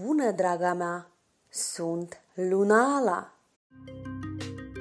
Bună, draga mea! Sunt Lunala!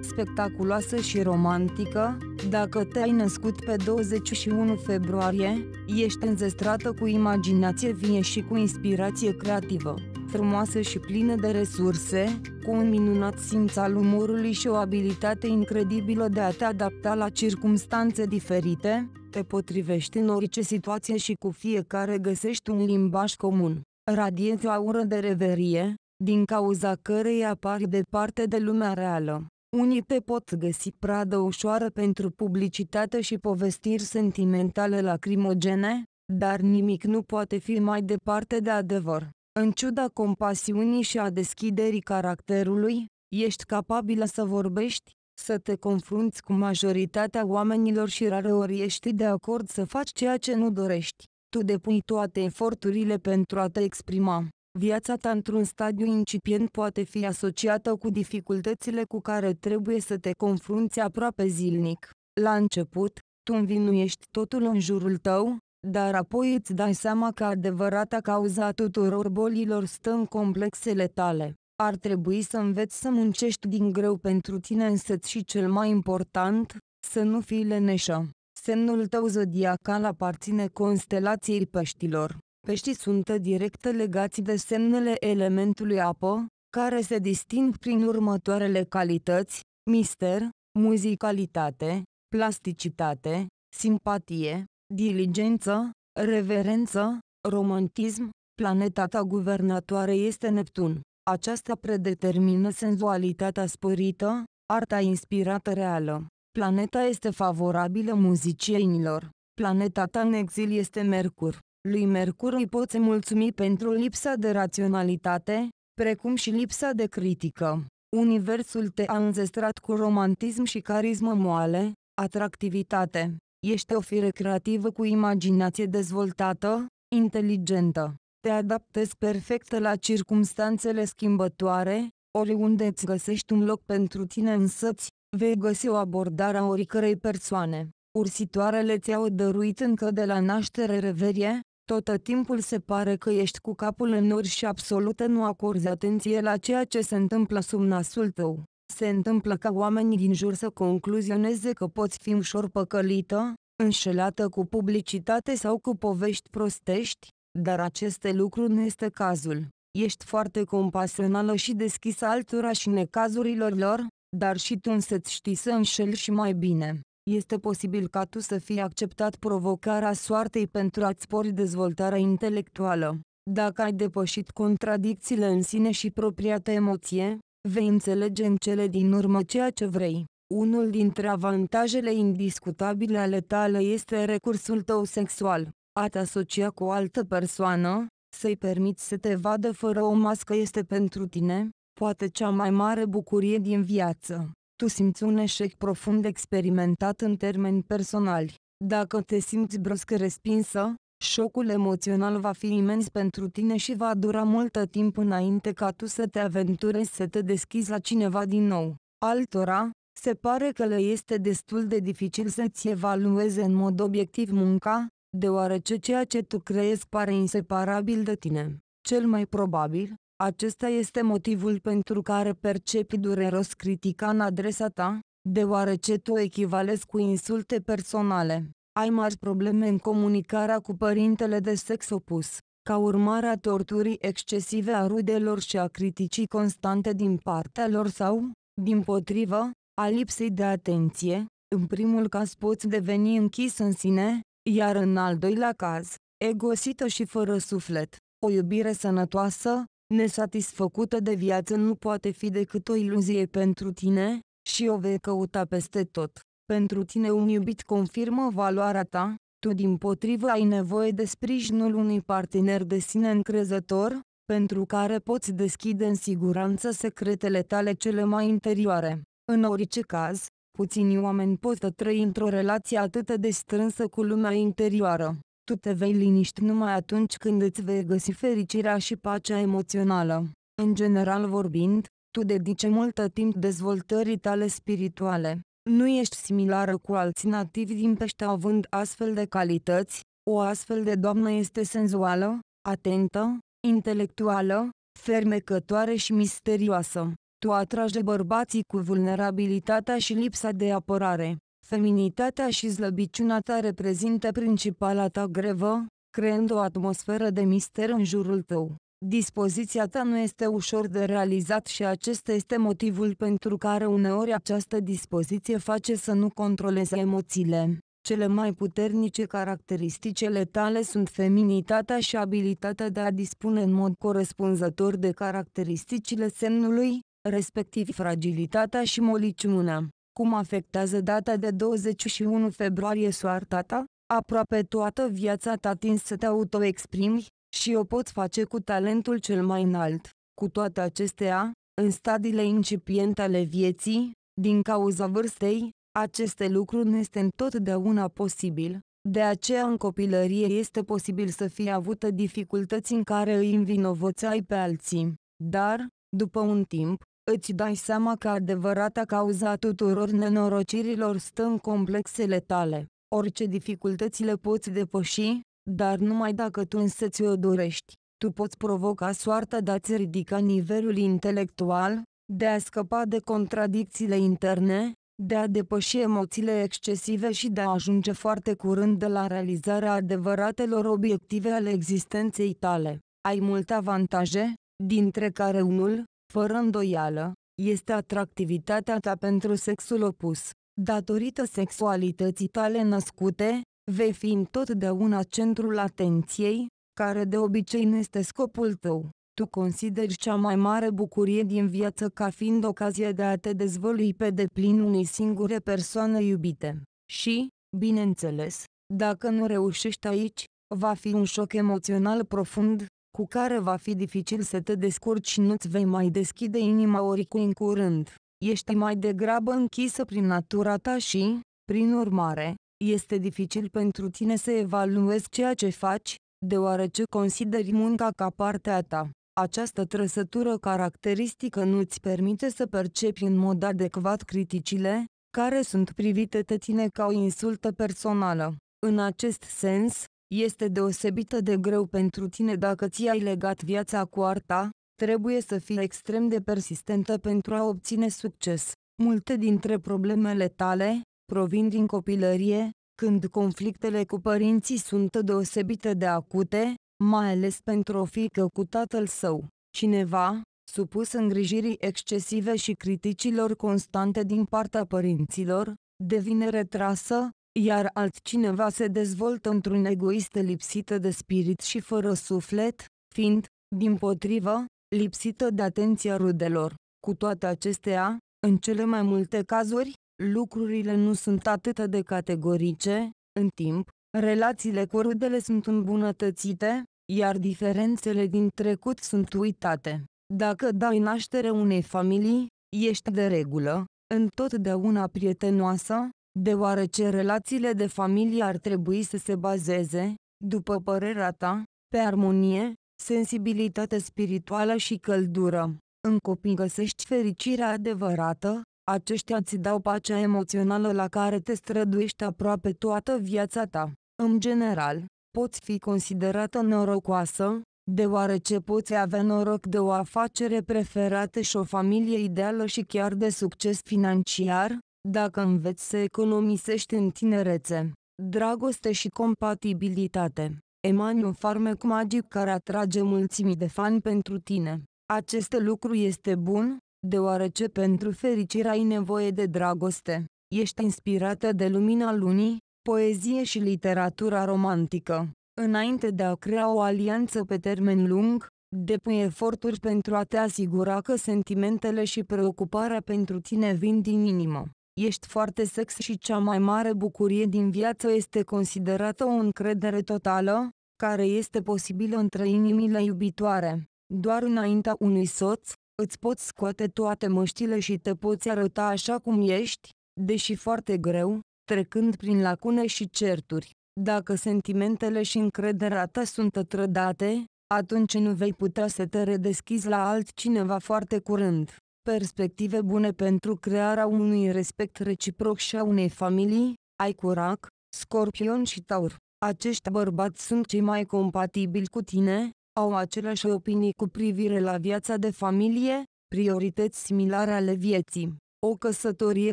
Spectaculoasă și romantică, dacă te-ai născut pe 21 februarie, ești înzestrată cu imaginație vie și cu inspirație creativă frumoasă și plină de resurse, cu un minunat simț al umorului și o abilitate incredibilă de a te adapta la circumstanțe diferite, te potrivești în orice situație și cu fiecare găsești un limbaj comun radiezi o aură de reverie, din cauza cărei apar departe de lumea reală. Unii te pot găsi pradă ușoară pentru publicitate și povestiri sentimentale lacrimogene, dar nimic nu poate fi mai departe de adevăr. În ciuda compasiunii și a deschiderii caracterului, ești capabilă să vorbești, să te confrunți cu majoritatea oamenilor și rareori ești de acord să faci ceea ce nu dorești. Tu depui toate eforturile pentru a te exprima. Viața ta într-un stadiu incipient poate fi asociată cu dificultățile cu care trebuie să te confrunți aproape zilnic. La început, tu învinuiești totul în jurul tău, dar apoi îți dai seama că adevărata cauza a tuturor bolilor stă în complexele tale. Ar trebui să înveți să muncești din greu pentru tine însăți și cel mai important, să nu fii leneșă. Semnul tău zodiacal aparține constelației peștilor. Peștii sunt direct legați de semnele elementului apă, care se disting prin următoarele calități, mister, muzicalitate, plasticitate, simpatie, diligență, reverență, romantism, planeta ta guvernatoare este Neptun. Aceasta predetermină senzualitatea sporită, arta inspirată reală. Planeta este favorabilă muzicienilor. Planeta ta în exil este Mercur. Lui Mercur îi poți mulțumi pentru lipsa de raționalitate, precum și lipsa de critică. Universul te-a înzestrat cu romantism și carismă moale, atractivitate. Ești o fire creativă cu imaginație dezvoltată, inteligentă. Te adaptezi perfect la circumstanțele schimbătoare, oriunde îți găsești un loc pentru tine însăți, vei găsi o abordare a oricărei persoane. Ursitoarele ți-au dăruit încă de la naștere reverie, tot timpul se pare că ești cu capul în ori și absolută nu acorzi atenție la ceea ce se întâmplă sub nasul tău. Se întâmplă ca oamenii din jur să concluzioneze că poți fi ușor păcălită, înșelată cu publicitate sau cu povești prostești, dar aceste lucruri nu este cazul. Ești foarte compasională și deschisă altora și necazurilor lor, dar și tu însăți știi să înșeli și mai bine. Este posibil ca tu să fii acceptat provocarea soartei pentru a-ți spori dezvoltarea intelectuală. Dacă ai depășit contradicțiile în sine și propria ta emoție, vei înțelege în cele din urmă ceea ce vrei. Unul dintre avantajele indiscutabile ale tale este recursul tău sexual. A te asocia cu o altă persoană, să-i permiți să te vadă fără o mască este pentru tine, poate cea mai mare bucurie din viață. Tu simți un eșec profund experimentat în termeni personali. Dacă te simți brusc respinsă, șocul emoțional va fi imens pentru tine și va dura multă timp înainte ca tu să te aventurezi să te deschizi la cineva din nou. Altora, se pare că le este destul de dificil să-ți evalueze în mod obiectiv munca, deoarece ceea ce tu creezi pare inseparabil de tine. Cel mai probabil, acesta este motivul pentru care percepi dureros critica în adresa ta, deoarece tu echivalezi cu insulte personale. Ai mari probleme în comunicarea cu părintele de sex opus, ca urmare a torturii excesive a rudelor și a criticii constante din partea lor sau, din potrivă, a lipsei de atenție, în primul caz poți deveni închis în sine, iar în al doilea caz, egosită și fără suflet. O iubire sănătoasă, nesatisfăcută de viață nu poate fi decât o iluzie pentru tine, și o vei căuta peste tot. Pentru tine un iubit confirmă valoarea ta, tu din potrivă ai nevoie de sprijinul unui partener de sine încrezător, pentru care poți deschide în siguranță secretele tale cele mai interioare. În orice caz, puțini oameni pot trăi într-o relație atât de strânsă cu lumea interioară tu te vei liniști numai atunci când îți vei găsi fericirea și pacea emoțională. În general vorbind, tu dedici multă timp dezvoltării tale spirituale. Nu ești similară cu alții nativi din pește având astfel de calități, o astfel de doamnă este senzuală, atentă, intelectuală, fermecătoare și misterioasă. Tu atrage bărbații cu vulnerabilitatea și lipsa de apărare. Feminitatea și slăbiciunea ta reprezintă principala ta grevă, creând o atmosferă de mister în jurul tău. Dispoziția ta nu este ușor de realizat și acesta este motivul pentru care uneori această dispoziție face să nu controleze emoțiile. Cele mai puternice caracteristicele tale sunt feminitatea și abilitatea de a dispune în mod corespunzător de caracteristicile semnului, respectiv fragilitatea și moliciunea cum afectează data de 21 februarie soarta ta, aproape toată viața ta tins să te autoexprimi, și o poți face cu talentul cel mai înalt. Cu toate acestea, în stadiile incipiente ale vieții, din cauza vârstei, aceste lucruri nu este întotdeauna posibil. De aceea în copilărie este posibil să fie avută dificultăți în care îi învinovățai pe alții. Dar, după un timp, îți dai seama că adevărata cauza a tuturor nenorocirilor stă în complexele tale. Orice dificultăți le poți depăși, dar numai dacă tu însă ți-o dorești. Tu poți provoca soarta de a-ți ridica nivelul intelectual, de a scăpa de contradicțiile interne, de a depăși emoțiile excesive și de a ajunge foarte curând de la realizarea adevăratelor obiective ale existenței tale. Ai multe avantaje, dintre care unul, fără îndoială, este atractivitatea ta pentru sexul opus. Datorită sexualității tale născute, vei fi întotdeauna centrul atenției, care de obicei nu este scopul tău. Tu consideri cea mai mare bucurie din viață ca fiind ocazia de a te dezvălui pe deplin unei singure persoane iubite. Și, bineînțeles, dacă nu reușești aici, va fi un șoc emoțional profund, cu care va fi dificil să te descurci și nu-ți vei mai deschide inima oricui în curând. Ești mai degrabă închisă prin natura ta și, prin urmare, este dificil pentru tine să evaluezi ceea ce faci, deoarece consideri munca ca parte a ta. Această trăsătură caracteristică nu îți permite să percepi în mod adecvat criticile, care sunt privite de tine ca o insultă personală. În acest sens, este deosebită de greu pentru tine dacă ți-ai legat viața cu arta, trebuie să fii extrem de persistentă pentru a obține succes. Multe dintre problemele tale provin din copilărie, când conflictele cu părinții sunt deosebite de acute, mai ales pentru o fică cu tatăl său. Cineva, supus îngrijirii excesive și criticilor constante din partea părinților, devine retrasă, iar altcineva se dezvoltă într-un egoist lipsită de spirit și fără suflet, fiind, din potrivă, lipsită de atenția rudelor. Cu toate acestea, în cele mai multe cazuri, lucrurile nu sunt atât de categorice, în timp, relațiile cu rudele sunt îmbunătățite, iar diferențele din trecut sunt uitate. Dacă dai naștere unei familii, ești de regulă, întotdeauna prietenoasă, deoarece relațiile de familie ar trebui să se bazeze, după părerea ta, pe armonie, sensibilitate spirituală și căldură. În copii găsești fericirea adevărată, aceștia ți dau pacea emoțională la care te străduiești aproape toată viața ta. În general, poți fi considerată norocoasă, deoarece poți avea noroc de o afacere preferată și o familie ideală și chiar de succes financiar, dacă înveți să economisești în tinerețe, dragoste și compatibilitate, emani un farmec magic care atrage mulțimi de fani pentru tine. Acest lucru este bun, deoarece pentru fericire ai nevoie de dragoste. Ești inspirată de lumina lunii, poezie și literatura romantică. Înainte de a crea o alianță pe termen lung, depui eforturi pentru a te asigura că sentimentele și preocuparea pentru tine vin din inimă. Ești foarte sex și cea mai mare bucurie din viață este considerată o încredere totală, care este posibilă între inimile iubitoare. Doar înaintea unui soț, îți poți scoate toate măștile și te poți arăta așa cum ești, deși foarte greu, trecând prin lacune și certuri. Dacă sentimentele și încrederea ta sunt trădate, atunci nu vei putea să te redeschizi la altcineva foarte curând perspective bune pentru crearea unui respect reciproc și a unei familii, ai curac, scorpion și taur. Acești bărbați sunt cei mai compatibili cu tine, au aceleași opinii cu privire la viața de familie, priorități similare ale vieții. O căsătorie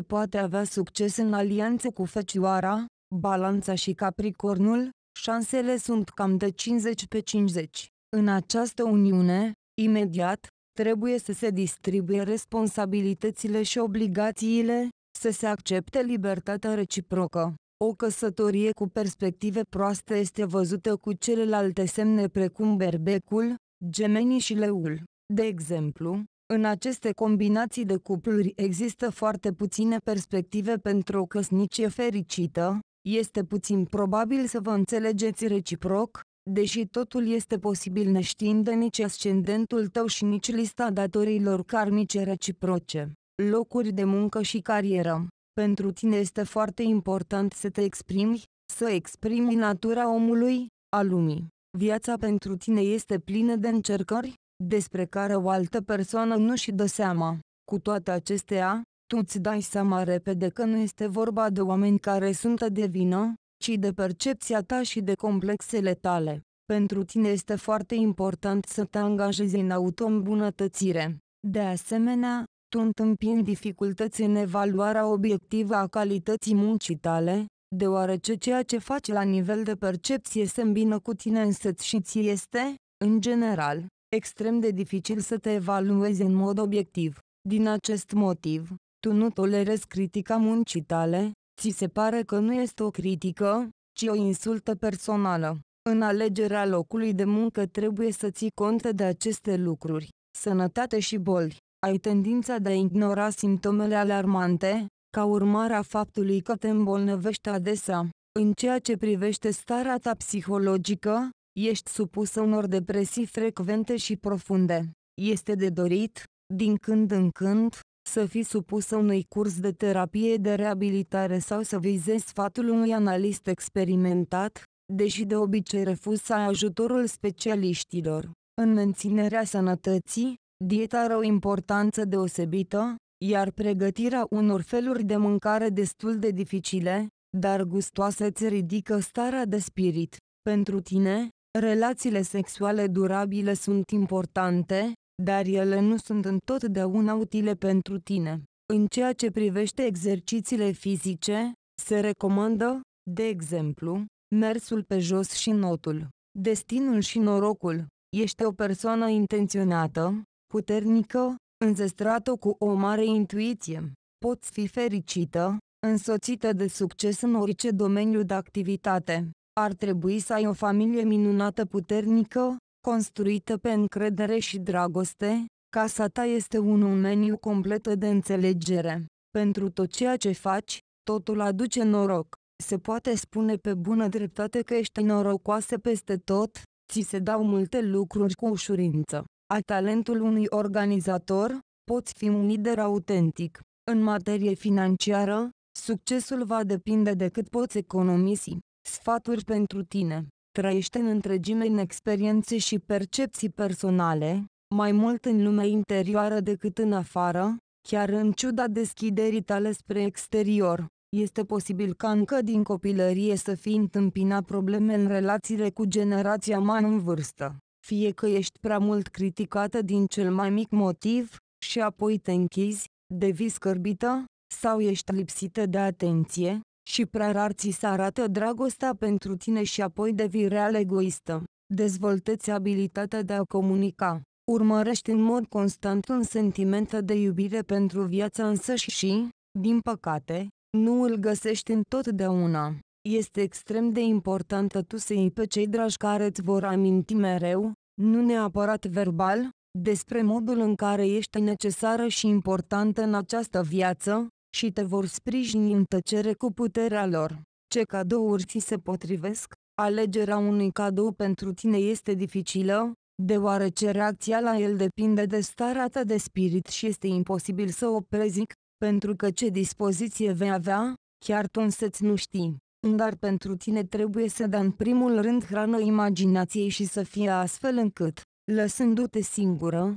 poate avea succes în alianță cu Fecioara, Balanța și Capricornul, șansele sunt cam de 50 pe 50. În această uniune, imediat, trebuie să se distribuie responsabilitățile și obligațiile, să se accepte libertatea reciprocă. O căsătorie cu perspective proaste este văzută cu celelalte semne precum berbecul, gemenii și leul. De exemplu, în aceste combinații de cupluri există foarte puține perspective pentru o căsnicie fericită, este puțin probabil să vă înțelegeți reciproc, deși totul este posibil neștiind nici ascendentul tău și nici lista datorilor karmice reciproce, locuri de muncă și carieră. Pentru tine este foarte important să te exprimi, să exprimi natura omului, a lumii. Viața pentru tine este plină de încercări, despre care o altă persoană nu și dă seama. Cu toate acestea, tu îți dai seama repede că nu este vorba de oameni care sunt de vină, ci de percepția ta și de complexele tale. Pentru tine este foarte important să te angajezi în auto-îmbunătățire. De asemenea, tu întâmpini dificultăți în evaluarea obiectivă a calității muncii tale, deoarece ceea ce faci la nivel de percepție se îmbină cu tine însăți și ți este, în general, extrem de dificil să te evaluezi în mod obiectiv. Din acest motiv, tu nu tolerezi critica muncii tale, Ți se pare că nu este o critică, ci o insultă personală. În alegerea locului de muncă trebuie să ții cont de aceste lucruri. Sănătate și boli. Ai tendința de a ignora simptomele alarmante, ca urmare a faptului că te îmbolnăvești adesea. În ceea ce privește starea ta psihologică, ești supusă unor depresii frecvente și profunde. Este de dorit, din când în când, să fii supusă unui curs de terapie de reabilitare sau să vizezi sfatul unui analist experimentat, deși de obicei refuz să ai ajutorul specialiștilor. În menținerea sănătății, dieta are o importanță deosebită, iar pregătirea unor feluri de mâncare destul de dificile, dar gustoase îți ridică starea de spirit. Pentru tine, relațiile sexuale durabile sunt importante, dar ele nu sunt întotdeauna utile pentru tine. În ceea ce privește exercițiile fizice, se recomandă, de exemplu, mersul pe jos și notul. Destinul și norocul. Ești o persoană intenționată, puternică, înzestrată cu o mare intuiție. Poți fi fericită, însoțită de succes în orice domeniu de activitate. Ar trebui să ai o familie minunată puternică, construită pe încredere și dragoste, casa ta este un meniu complet de înțelegere. Pentru tot ceea ce faci, totul aduce noroc. Se poate spune pe bună dreptate că ești norocoasă peste tot, ți se dau multe lucruri cu ușurință. A talentul unui organizator, poți fi un lider autentic. În materie financiară, succesul va depinde de cât poți economisi. Sfaturi pentru tine trăiește în întregime în experiențe și percepții personale, mai mult în lumea interioară decât în afară, chiar în ciuda deschiderii tale spre exterior. Este posibil ca încă din copilărie să fi întâmpinat probleme în relațiile cu generația mai în vârstă, fie că ești prea mult criticată din cel mai mic motiv, și apoi te închizi, devii scârbită, sau ești lipsită de atenție, și prea rar ți se arată dragostea pentru tine și apoi devii real egoistă. Dezvoltăți abilitatea de a comunica. Urmărești în mod constant un sentiment de iubire pentru viața însăși și, din păcate, nu îl găsești întotdeauna. Este extrem de importantă tu să iei pe cei dragi care îți vor aminti mereu, nu neapărat verbal, despre modul în care ești necesară și importantă în această viață, și te vor sprijini în tăcere cu puterea lor. Ce cadouri ți se potrivesc? Alegerea unui cadou pentru tine este dificilă, deoarece reacția la el depinde de starea ta de spirit și este imposibil să o prezic, pentru că ce dispoziție vei avea, chiar tu însăți nu știi. Dar pentru tine trebuie să dea în primul rând hrană imaginației și să fie astfel încât, lăsându-te singură,